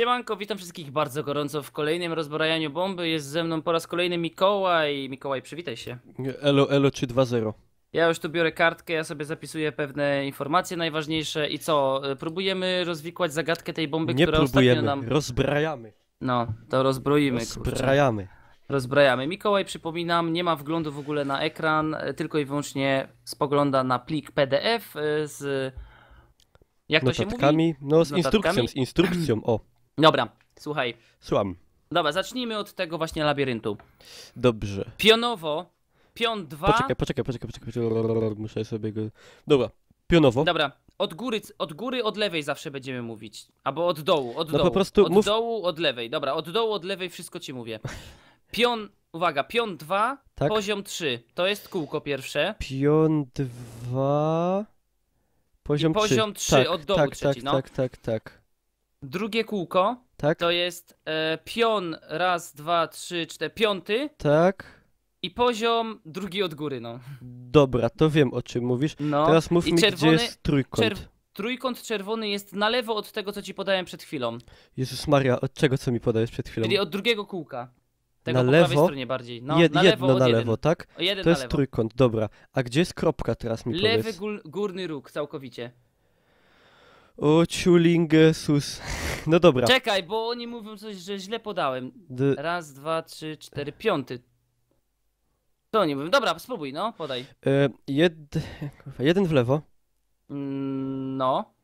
Siemanko, witam wszystkich bardzo gorąco w kolejnym rozbrajaniu bomby. Jest ze mną po raz kolejny Mikołaj. Mikołaj, przywitaj się. Elo, elo 320. Ja już tu biorę kartkę, ja sobie zapisuję pewne informacje najważniejsze i co? E, próbujemy rozwikłać zagadkę tej bomby, Nie która próbujemy, ostatnio nam... rozbrajamy. No, to rozbroimy. Rozbrajamy. Kurczę. Rozbrajamy. Mikołaj, przypominam, nie ma wglądu w ogóle na ekran, e, tylko i wyłącznie spogląda na plik PDF e, z... Jak to się mówi? No z notatkami. instrukcją, z instrukcją, o. Dobra, słuchaj. Słucham. Dobra, zacznijmy od tego właśnie labiryntu. Dobrze. Pionowo, pion 2. Poczekaj, poczekaj, poczekaj, poczekaj, poczekaj. Muszę sobie go. Dobra, pionowo. Dobra, od góry, od góry, od lewej zawsze będziemy mówić. Albo od dołu, od no dołu. Po prostu od mów... dołu, od lewej. Dobra, od dołu, od lewej wszystko ci mówię. Pion, uwaga, pion 2, tak? poziom 3. To jest kółko pierwsze. Pion 2. Poziom 3. poziom 3, 3 tak, od dołu tak, tak trzeci, tak, no. Tak, tak, tak. Drugie kółko tak. to jest e, pion raz, dwa, trzy, cztery, piąty. Tak. I poziom drugi od góry, no. Dobra, to wiem o czym mówisz. No. Teraz mów I mi, czerwony, gdzie jest trójkąt. Czerw trójkąt czerwony jest na lewo od tego, co ci podałem przed chwilą. Jezus Maria, od czego, co mi podajesz przed chwilą? Czyli od drugiego kółka. Tego na po lewo? prawej stronie bardziej. No, Jed, na lewo, jedno na jeden. lewo, tak? to jest lewo. trójkąt, dobra. A gdzie jest kropka teraz mi powiedz? Lewy górny róg całkowicie. O Chulingesus. No dobra. Czekaj, bo oni mówią coś, że źle podałem. D Raz, dwa, trzy, cztery, piąty. To oni mówią. Dobra, spróbuj, no, podaj. E, jed... jeden w lewo. Mm, no,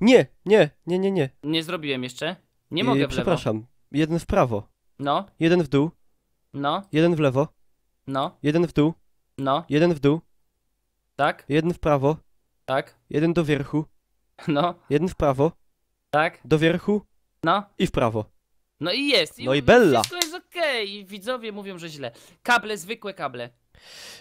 Nie, nie, nie, nie, nie. nie zrobiłem jeszcze. Nie e, mogę w lewo. Przepraszam. Jeden w prawo. No, Jeden w dół. no, Jeden w lewo. no, Jeden w dół. no, Jeden w dół. tak, Jeden w prawo. tak, Jeden do wierchu. No. Jeden w prawo. Tak. Do wierchu. No. I w prawo. No i jest. I no i Bella. Wszystko jest okej. Okay. Widzowie mówią, że źle. Kable, zwykłe kable.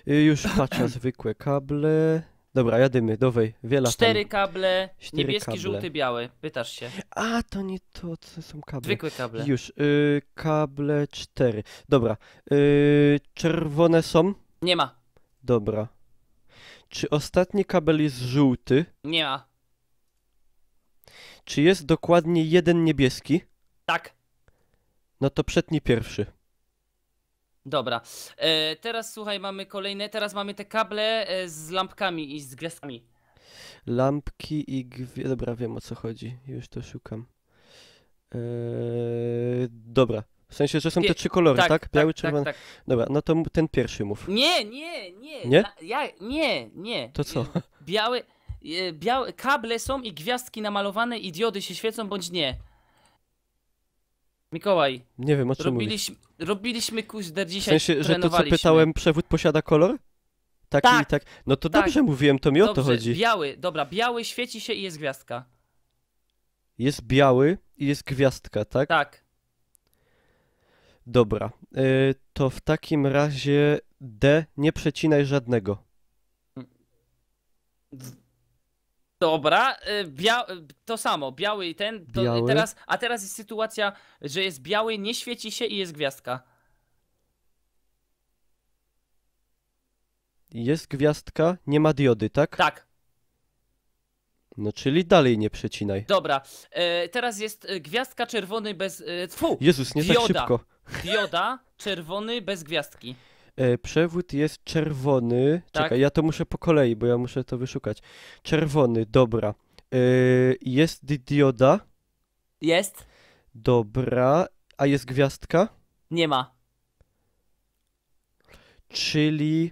Y, już patrzę, zwykłe kable. Dobra, jadymy, dowej, wiela. Cztery tam. kable, Cztery niebieski, kable. żółty, biały. Pytasz się. A, to nie to, co są kable. Zwykłe kable. Już, y, kable cztery. Dobra, y, czerwone są? Nie ma. Dobra. Czy ostatni kabel jest żółty? Nie ma. Czy jest dokładnie jeden niebieski? Tak. No to przednie pierwszy. Dobra. E, teraz słuchaj, mamy kolejne. Teraz mamy te kable e, z lampkami i z gwiazdami. Lampki i gwiazdy. Dobra, wiem o co chodzi. Już to szukam. E, dobra. W sensie, że są te trzy kolory, tak, tak? tak? Biały, tak, czerwony. Tak, tak. Dobra, no to ten pierwszy mów. Nie, nie, nie. Nie? Ja, nie, nie. To co? Biały. E, kable są i gwiazdki namalowane i diody się świecą bądź nie. Mikołaj. Nie wiem, o czym robiliśmy, mówisz. Robiliśmy kuźder dzisiaj, W sensie, że to co pytałem, przewód posiada kolor? Taki tak, tak. No to tak. dobrze mówiłem, to mi dobrze. o to chodzi. biały, dobra, biały świeci się i jest gwiazdka. Jest biały i jest gwiazdka, tak? Tak. Dobra, e, to w takim razie D nie przecinaj żadnego. Mm. Dobra, y, to samo, biały i ten. Biały. Teraz, a teraz jest sytuacja, że jest biały, nie świeci się i jest gwiazdka. Jest gwiazdka, nie ma diody, tak? Tak. No czyli dalej nie przecinaj. Dobra, e, teraz jest y, gwiazdka czerwony bez... E, Jezus, nie tak dioda. tak szybko. Dioda czerwony bez gwiazdki. E, przewód jest czerwony. Tak? Czekaj, ja to muszę po kolei, bo ja muszę to wyszukać. Czerwony, dobra. E, jest dioda, Jest? dobra. A jest gwiazdka? Nie ma. Czyli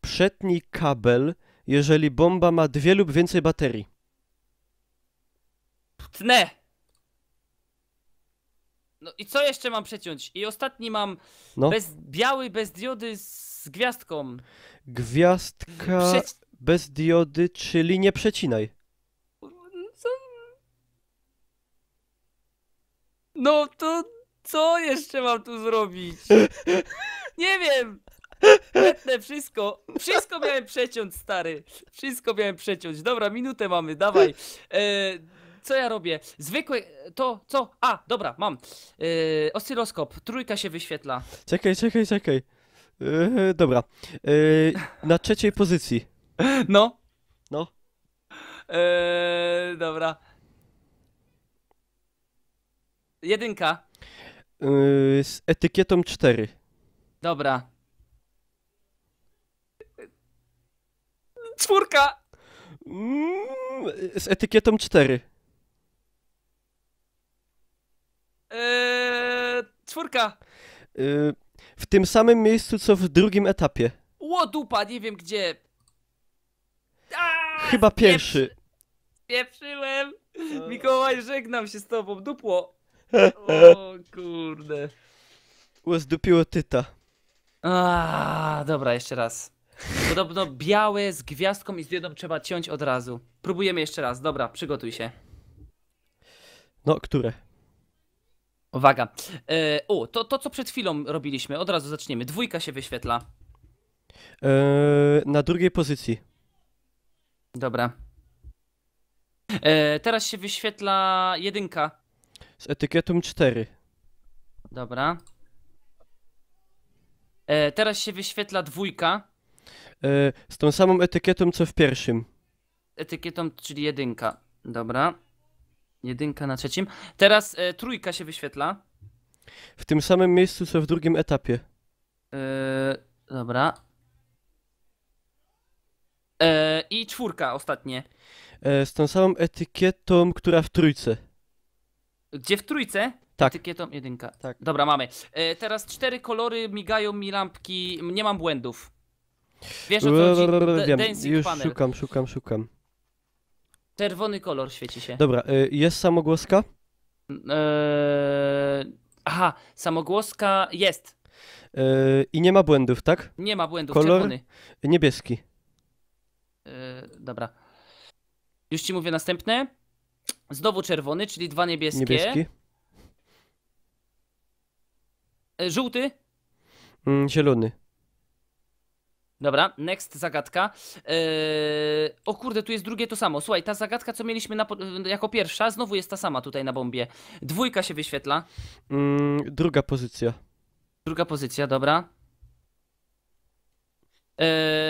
przedni kabel, jeżeli bomba ma dwie lub więcej baterii. Tnę! No i co jeszcze mam przeciąć? I ostatni mam no. bez, biały bez diody z gwiazdką. Gwiazdka Przeci... bez diody, czyli nie przecinaj. Co? No to co jeszcze mam tu zrobić? nie wiem! Letne wszystko. Wszystko miałem przeciąć, stary. Wszystko miałem przeciąć. Dobra, minutę mamy, dawaj. E co ja robię? Zwykły, to, co? A, dobra, mam. Yy, oscyloskop, trójka się wyświetla. Czekaj, czekaj, czekaj. Yy, dobra. Yy, na trzeciej pozycji. No. No. Yy, dobra. Jedynka. Yy, z etykietą 4. Dobra. Czwórka. Mm, z etykietą 4. Czwórka. Y, w tym samym miejscu, co w drugim etapie. Łodupa, nie wiem gdzie. A, Chyba pierwszy. Pieprzyłem. Mikołaj, żegnam się z tobą. Dupło. O kurde. Uzdupiło tyta. A, dobra, jeszcze raz. Podobno białe z gwiazdką i z diodą trzeba ciąć od razu. Próbujemy jeszcze raz. Dobra, przygotuj się. No, które? Uwaga. E, o, to, to co przed chwilą robiliśmy, od razu zaczniemy. Dwójka się wyświetla. E, na drugiej pozycji. Dobra. E, teraz się wyświetla jedynka. Z etykietą 4. Dobra. E, teraz się wyświetla dwójka. E, z tą samą etykietą co w pierwszym. Etykietą, czyli jedynka. Dobra. Jedynka na trzecim. Teraz e, trójka się wyświetla. W tym samym miejscu, co w drugim etapie. E, dobra. E, I czwórka ostatnie. E, z tą samą etykietą, która w trójce. Gdzie w trójce? Tak. Etykietą jedynka. Tak. Dobra, mamy. E, teraz cztery kolory, migają mi lampki, nie mam błędów. Wiesz o co chodzi? Wiem, już panel. szukam, szukam, szukam. Czerwony kolor świeci się. Dobra, y, jest samogłoska? Eee, aha, samogłoska jest. Y, I nie ma błędów, tak? Nie ma błędów, Kolor? czerwony. Niebieski. Eee, dobra. Już ci mówię następne. Znowu czerwony, czyli dwa niebieskie. Niebieski. Eee, żółty, Mm, zielony. Dobra, next zagadka. Yy, o kurde, tu jest drugie to samo. Słuchaj, ta zagadka, co mieliśmy na, jako pierwsza, znowu jest ta sama tutaj na bombie. Dwójka się wyświetla. Mm, druga pozycja. Druga pozycja, dobra. Yy,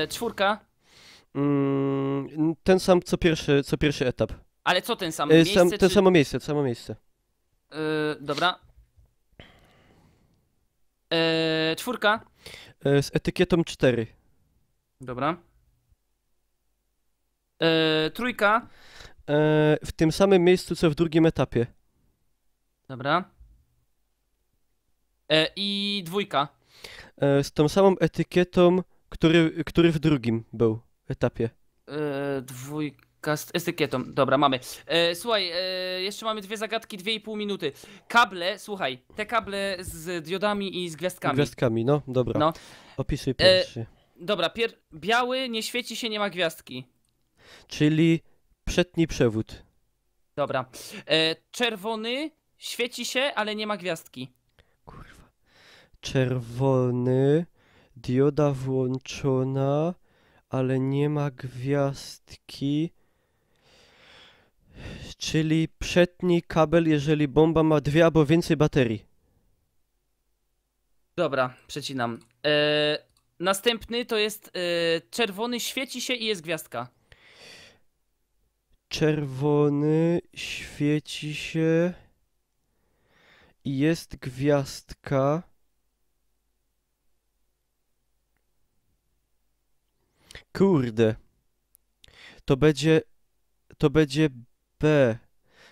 czwórka. Mm, ten sam, co pierwszy, co pierwszy etap. Ale co ten sam? Yy, miejsce, sam, czy... To samo miejsce, samo miejsce. dobra. czwórka. z etykietą cztery. Dobra. E, trójka. E, w tym samym miejscu, co w drugim etapie. Dobra. E, I dwójka. z tą samą etykietą, który, który w drugim był etapie. dwójka z etykietą. Dobra, mamy. słuchaj, jeszcze mamy dwie zagadki, dwie i pół minuty. Kable, słuchaj, te kable z diodami i z gwiazdkami. Gwiazdkami, no, dobra. No. Opisuj pierwszy. Dobra, pier... biały, nie świeci się, nie ma gwiazdki. Czyli przedni przewód. Dobra. E, czerwony, świeci się, ale nie ma gwiazdki. Kurwa. Czerwony, dioda włączona, ale nie ma gwiazdki. Czyli przedni kabel, jeżeli bomba ma dwie albo więcej baterii. Dobra, przecinam. E, Następny to jest yy, czerwony świeci się i jest gwiazdka. Czerwony świeci się i jest gwiazdka. Kurde. To będzie to będzie B.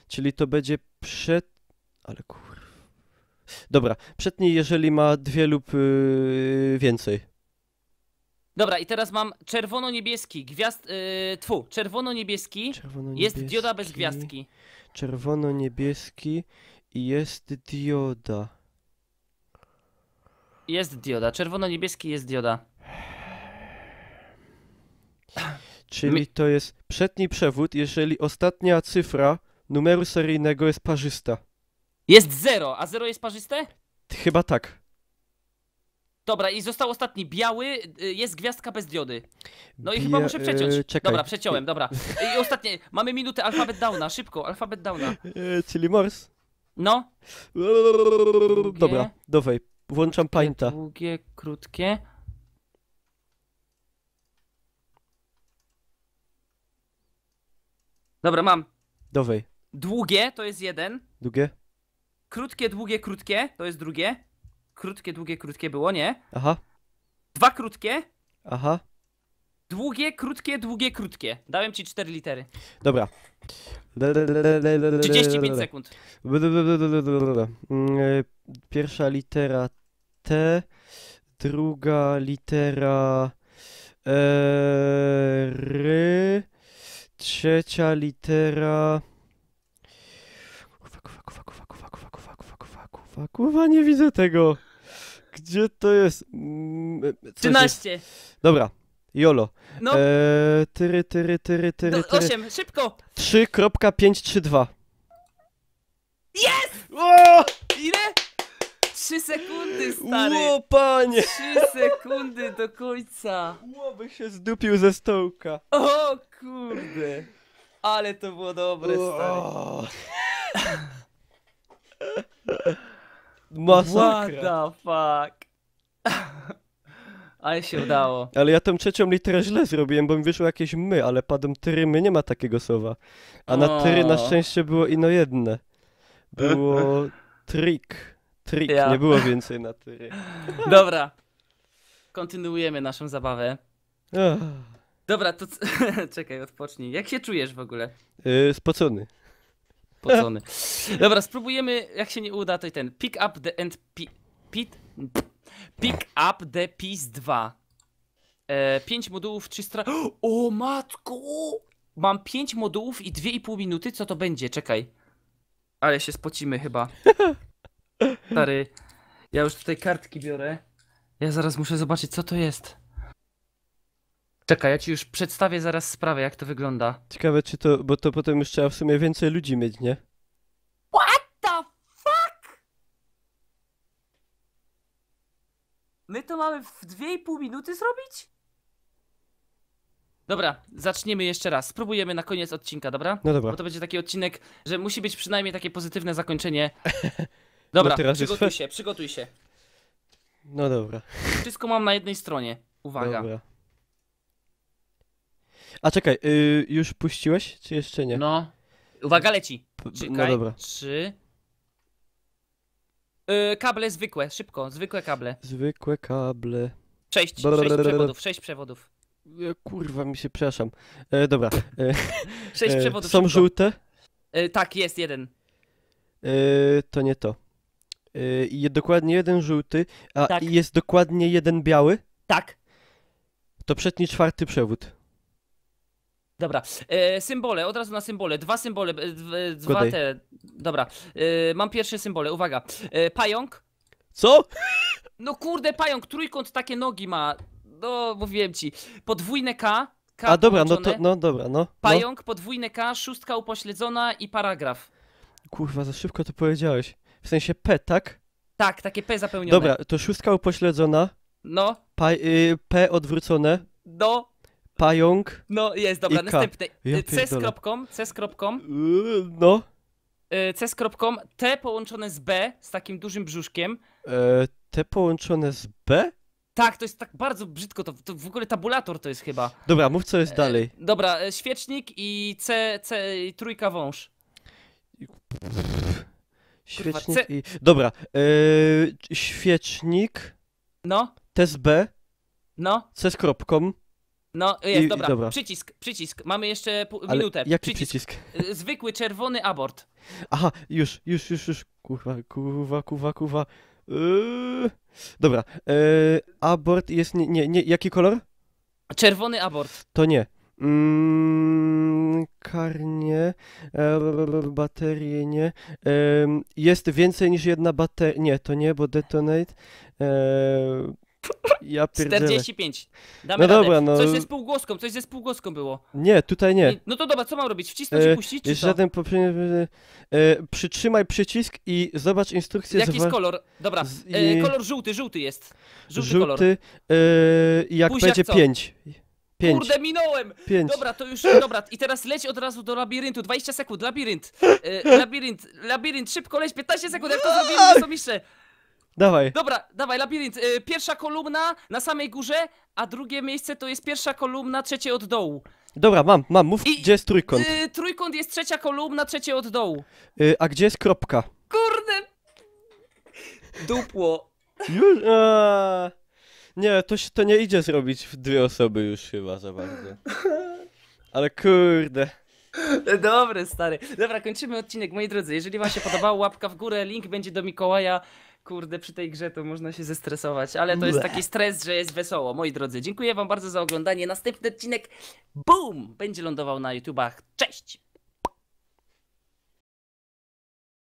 Czyli to będzie przed ale kur Dobra, niej, jeżeli ma dwie lub yy, więcej. Dobra, i teraz mam czerwono-niebieski, gwiazd... Yy, tfu, czerwono-niebieski, czerwono-niebieski, jest dioda bez gwiazdki. Czerwono-niebieski i jest dioda. Jest dioda, czerwono-niebieski jest dioda. Czyli to jest przedni przewód, jeżeli ostatnia cyfra numeru seryjnego jest parzysta. Jest 0, a 0 jest parzyste? Chyba tak. Dobra, i został ostatni biały, y, jest gwiazdka bez diody. No i Bia chyba muszę przeciąć. Y, dobra, przeciąłem, dobra. I ostatnie, mamy minutę, alfabet downa, szybko, alfabet downa. Y, czyli Morse. No. Długie, dobra, dawaj, włączam painta. Długie, krótkie. Dobra, mam. Dawaj. Długie to jest jeden. Długie. Krótkie, długie, krótkie to jest drugie krótkie, długie, krótkie było, nie? Aha. Dwa krótkie. Aha. Długie, krótkie, długie, krótkie. Dałem ci cztery litery. Dobra. 35 sekund. Pierwsza litera T, druga litera R, trzecia litera... kufa kufa kufa kufa kufa kufa kurwa, kurwa, kurwa, kurwa, nie widzę tego. Gdzie to jest? Mm, Coś 13. Jest. Dobra, Jolo. No. Eee, tyry, tyry, tyry, tyry, tyry. 8, szybko! 3.532. Jest! Ile? 3 sekundy, stary! Ło, panie! 3 sekundy do końca! Łoby się zdupił ze stołka. O kurde! Ale to było dobre, stary. Masakra. What the fuck? Ale się udało. Ale ja tą trzecią literę źle zrobiłem, bo mi wyszło jakieś my, ale padłem my nie ma takiego słowa. A na try na szczęście było ino jedne. Było trik. Trik, Ja. nie było więcej na try. Dobra. Kontynuujemy naszą zabawę. Ach, Dobra, to c- czekaj, odpocznij. Jak się czujesz w ogóle? Yy, spocony. Dobra, spróbujemy, jak się nie uda, to i ten. Pick up the end... Pit? Pick up the piece 2. E, 5 modułów, 3 stra. O matko! Mam 5 modułów i 2,5 minuty. Co to będzie? Czekaj. Ale się spocimy chyba. Stary. Ja już tutaj kartki biorę. Ja zaraz muszę zobaczyć, co to jest. Czekaj, ja ci już przedstawię zaraz sprawę, jak to wygląda. Ciekawe czy to, bo to potem już trzeba w sumie więcej ludzi mieć, nie? What the fuck? My to mamy w 2,5 minuty zrobić? Dobra, zaczniemy jeszcze raz. Spróbujemy na koniec odcinka, dobra? No dobra. Bo to będzie taki odcinek, że musi być przynajmniej takie pozytywne zakończenie. Dobra, no teraz przygotuj się, przygotuj się. No dobra. Wszystko mam na jednej stronie. Uwaga. Dobra. A czekaj, y, już puściłeś, czy jeszcze nie? No. Uwaga, leci. No czekaj. No dobra. Trzy. Yy, kable zwykłe, szybko, zwykłe kable. Zwykłe kable. Sześć, sześć przewodów, sześć przewodów. E, kurwa, mi się przepraszam. E, dobra. E, Sześć e, przewodów są szybko. żółte? E, tak, jest jeden. E, to nie to. E, i jest dokładnie jeden żółty, a Tak. jest dokładnie jeden biały. Tak. To przedni czwarty przewód. Dobra, e, symbole, od razu na symbole. Dwa symbole, e, e, dwa Godaj. te. Dobra, e, mam pierwsze symbole, uwaga. E, pająk. Co? No kurde, pająk, trójkąt takie nogi ma. No, mówiłem ci. Podwójne K. K A dobra, no to, no dobra, no. no. Pająk, podwójne K, szóstka upośledzona i paragraf. Kurwa, za szybko to powiedziałeś. W sensie P, tak? Tak, takie P zapełnione. Dobra, to szóstka upośledzona, No, pa, y, P odwrócone, no, pająk. No jest, dobra, następny. Ja y, c z kropką, C z kropką. Yy, no. Y, c z kropką, T połączone z B, z takim dużym brzuszkiem. E, T połączone z B? Tak, to jest tak bardzo brzydko, to, to w ogóle tabulator to jest chyba. Dobra, mów co jest e, dalej. dobra, e, świecznik i C, C i trójka wąż. Pff, świecznik Kurwa, i... Dobra, e, świecznik. No. T z B. No. C z kropką. No, jest, I, dobra. I dobra. Przycisk, przycisk. Mamy jeszcze Ale minutę. Jaki przycisk? przycisk? Y, zwykły czerwony abort. Aha, już, już, już, już. Kurwa, kurwa, kurwa, kurwa. Yy... Dobra. Yy, abort jest. Nie, nie, nie, jaki kolor? Czerwony abort. To nie. Mm, karnie, e, baterie nie. E, jest więcej niż jedna bateria. Nie, to nie, bo detonate. E, ja pierdzielę. 45. Damy no radę. dobra, no. Coś ze spółgłoską, coś ze spółgłoską było. Nie, tutaj nie. nie. No to dobra, co mam robić? Wcisnąć e, i puścić? Czy żaden poprzedni. E, przytrzymaj przycisk i zobacz instrukcję. Jaki jest kolor? Dobra, e, kolor żółty, żółty jest. Żółty, żółty kolor. E, jak Buziak będzie 5. 5. Kurde, minąłem! 5. Dobra, to już, dobra, i teraz leć od razu do labiryntu, 20 sekund, labirynt, e, labirynt, labirynt, szybko leć, 15 sekund, jak to zrobimy, to są Dawaj. Dobra, dawaj, labirynt. Y, pierwsza kolumna na samej górze, a drugie miejsce to jest pierwsza kolumna, trzecie od dołu. Dobra, mam, mam, mów, I- gdzie jest trójkąt. Y, Trójkąt jest trzecia kolumna, trzecie od dołu. Y, a gdzie jest kropka? Kurde! Dupło. Już? A... Nie, to się to nie idzie zrobić w dwie osoby już chyba za bardzo. Ale kurde. Dobry, stary. Dobra, kończymy odcinek, moi drodzy. Jeżeli wam się podobało, łapka w górę, link będzie do Mikołaja. Kurde, przy tej grze to można się zestresować, ale to jest taki stres, że jest wesoło. Moi drodzy, dziękuję wam bardzo za oglądanie. Następny odcinek, boom, będzie lądował na YouTubach. Cześć!